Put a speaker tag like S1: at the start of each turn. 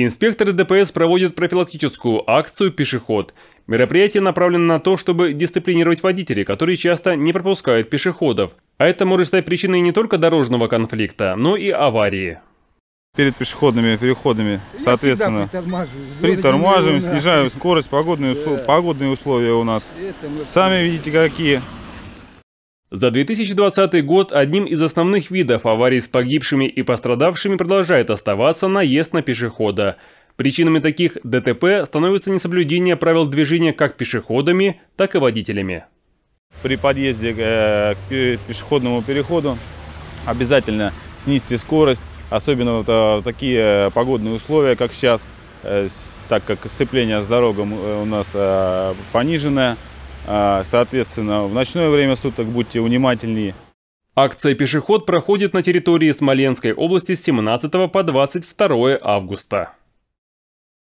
S1: Инспекторы ДПС проводят профилактическую акцию «Пешеход». Мероприятие направлено на то, чтобы дисциплинировать водителей, которые часто не пропускают пешеходов. А это может стать причиной не только дорожного конфликта, но и аварии. Перед пешеходными переходами, Я соответственно, притормаживаем, снижаем
S2: скорость, погодные, да. условия, погодные
S1: условия у нас. Сами видите какие. За 2020 год одним из основных видов аварий с погибшими и пострадавшими продолжает оставаться наезд на пешехода. Причинами таких ДТП становится несоблюдение правил движения как пешеходами, так и водителями. При подъезде э, к пешеходному
S2: переходу обязательно снизьте скорость, особенно в э, такие погодные условия, как сейчас, э, так как сцепление с дорогой у нас
S1: пониженное – а, соответственно, в ночное время суток будьте внимательнее. Акция «Пешеход» проходит на территории Смоленской области с 17 по 22 августа.